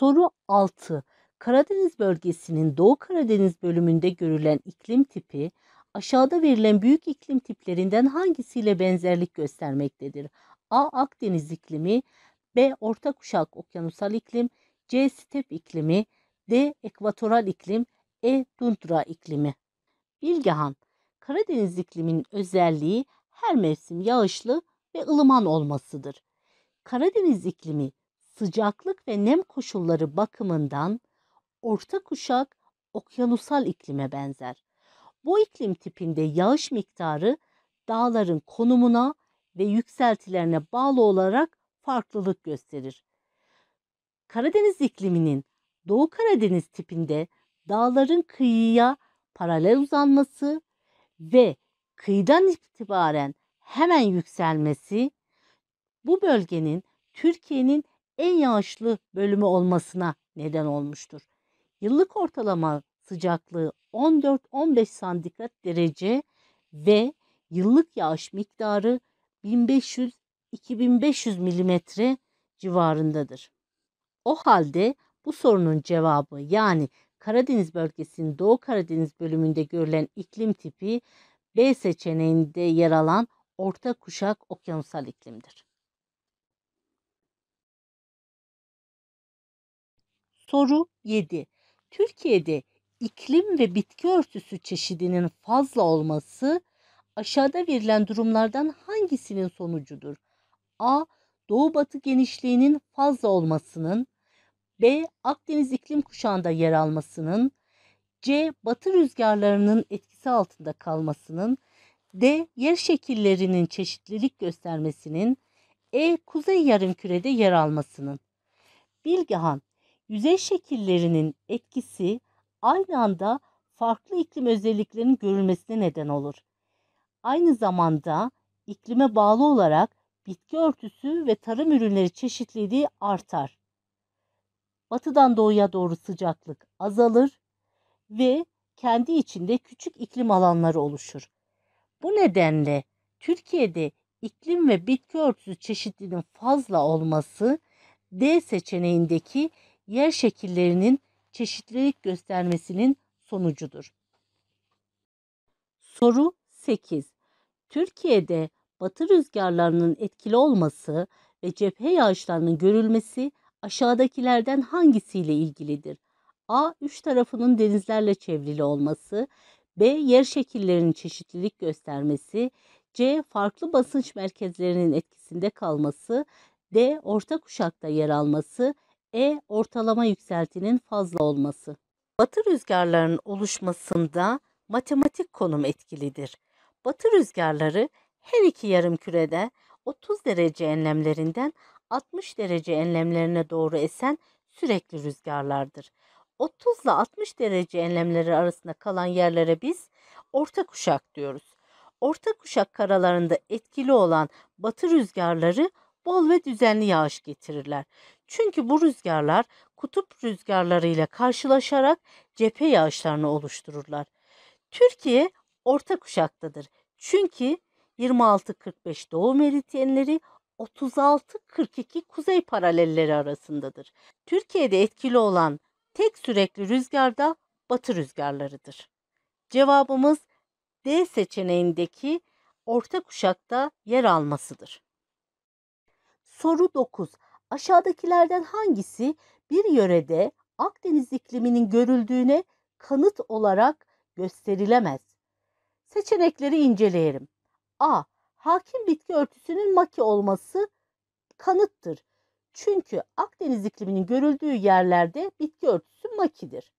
Soru 6. Karadeniz bölgesinin Doğu Karadeniz bölümünde görülen iklim tipi aşağıda verilen büyük iklim tiplerinden hangisiyle benzerlik göstermektedir? A. Akdeniz iklimi B. Orta kuşak okyanusal iklim C. Step iklimi D. Ekvatoral iklim E. Tundra iklimi Bilgehan, Karadeniz ikliminin özelliği her mevsim yağışlı ve ılıman olmasıdır. Karadeniz iklimi sıcaklık ve nem koşulları bakımından orta kuşak okyanusal iklime benzer. Bu iklim tipinde yağış miktarı dağların konumuna ve yükseltilerine bağlı olarak farklılık gösterir. Karadeniz ikliminin Doğu Karadeniz tipinde dağların kıyıya paralel uzanması ve kıyıdan itibaren hemen yükselmesi bu bölgenin Türkiye'nin en yağışlı bölümü olmasına neden olmuştur. Yıllık ortalama sıcaklığı 14-15 santigrat derece ve yıllık yağış miktarı 1500-2500 milimetre civarındadır. O halde bu sorunun cevabı yani Karadeniz bölgesinin Doğu Karadeniz bölümünde görülen iklim tipi B seçeneğinde yer alan orta kuşak okyanusal iklimdir. Soru 7. Türkiye'de iklim ve bitki örtüsü çeşidinin fazla olması aşağıda verilen durumlardan hangisinin sonucudur? A. Doğu batı genişliğinin fazla olmasının B. Akdeniz iklim kuşağında yer almasının C. Batı rüzgarlarının etkisi altında kalmasının D. Yer şekillerinin çeşitlilik göstermesinin E. Kuzey yarımkürede yer almasının Bilgehan Yüzey şekillerinin etkisi aynı anda farklı iklim özelliklerinin görülmesine neden olur. Aynı zamanda iklime bağlı olarak bitki örtüsü ve tarım ürünleri çeşitliliği artar. Batıdan doğuya doğru sıcaklık azalır ve kendi içinde küçük iklim alanları oluşur. Bu nedenle Türkiye'de iklim ve bitki örtüsü çeşitliliğinin fazla olması D seçeneğindeki yer şekillerinin çeşitlilik göstermesinin sonucudur. Soru 8. Türkiye'de batı rüzgarlarının etkili olması ve cephe yağışlarının görülmesi aşağıdakilerden hangisiyle ilgilidir? A. Üç tarafının denizlerle çevrili olması, B. Yer şekillerinin çeşitlilik göstermesi, C. Farklı basınç merkezlerinin etkisinde kalması, D. Orta kuşakta yer alması, e ortalama yükseltinin fazla olması. Batı rüzgarlarının oluşmasında matematik konum etkilidir. Batı rüzgarları her iki yarım kürede 30 derece enlemlerinden 60 derece enlemlerine doğru esen sürekli rüzgarlardır. 30 ile 60 derece enlemleri arasında kalan yerlere biz orta kuşak diyoruz. Orta kuşak karalarında etkili olan batı rüzgarları bol ve düzenli yağış getirirler. Çünkü bu rüzgarlar kutup rüzgarlarıyla karşılaşarak cephe yağışlarını oluştururlar. Türkiye orta kuşaktadır. Çünkü 26-45 doğu meridyenleri 36-42 kuzey paralelleri arasındadır. Türkiye'de etkili olan tek sürekli rüzgar da batı rüzgarlarıdır. Cevabımız D seçeneğindeki orta kuşakta yer almasıdır. Soru 9. Aşağıdakilerden hangisi bir yörede Akdeniz ikliminin görüldüğüne kanıt olarak gösterilemez? Seçenekleri inceleyelim. A. Hakim bitki örtüsünün maki olması kanıttır. Çünkü Akdeniz ikliminin görüldüğü yerlerde bitki örtüsü makidir.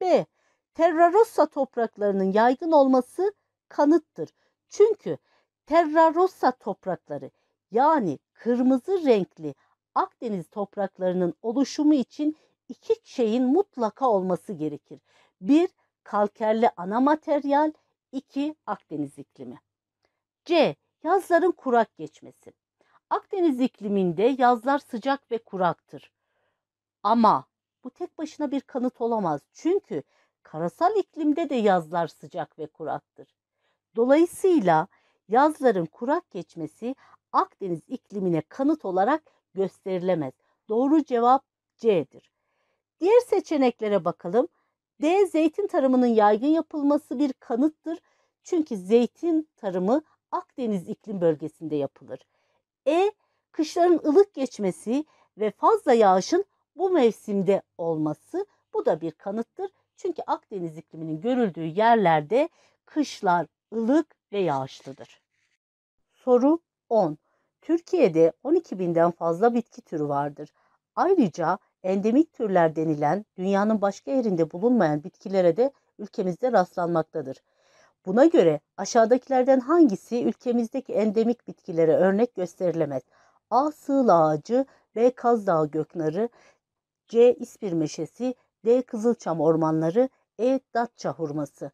B. Terrarossa topraklarının yaygın olması kanıttır. Çünkü terrarossa toprakları yani kırmızı renkli Akdeniz topraklarının oluşumu için iki şeyin mutlaka olması gerekir. Bir, kalkerli ana materyal, iki, Akdeniz iklimi. C. Yazların kurak geçmesi. Akdeniz ikliminde yazlar sıcak ve kuraktır. Ama bu tek başına bir kanıt olamaz. Çünkü karasal iklimde de yazlar sıcak ve kuraktır. Dolayısıyla yazların kurak geçmesi Akdeniz iklimine kanıt olarak gösterilemez. Doğru cevap C'dir. Diğer seçeneklere bakalım. D. Zeytin tarımının yaygın yapılması bir kanıttır. Çünkü zeytin tarımı Akdeniz iklim bölgesinde yapılır. E. Kışların ılık geçmesi ve fazla yağışın bu mevsimde olması bu da bir kanıttır. Çünkü Akdeniz ikliminin görüldüğü yerlerde kışlar ılık ve yağışlıdır. Soru 10. Türkiye'de 12 binden fazla bitki türü vardır. Ayrıca endemik türler denilen dünyanın başka yerinde bulunmayan bitkilere de ülkemizde rastlanmaktadır. Buna göre aşağıdakilerden hangisi ülkemizdeki endemik bitkilere örnek gösterilemez? A. Sığla ağacı, B. Kazdağ göknarı, C. İspir meşesi, D. Kızılçam ormanları, E. Datça hurması.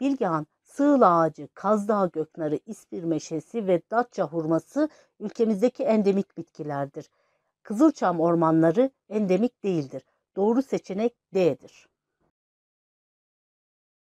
Bilgehan sığıl ağacı, kazdağ göknarı, ispir meşesi ve datça hurması ülkemizdeki endemik bitkilerdir. Kızılçam ormanları endemik değildir. Doğru seçenek D'dir.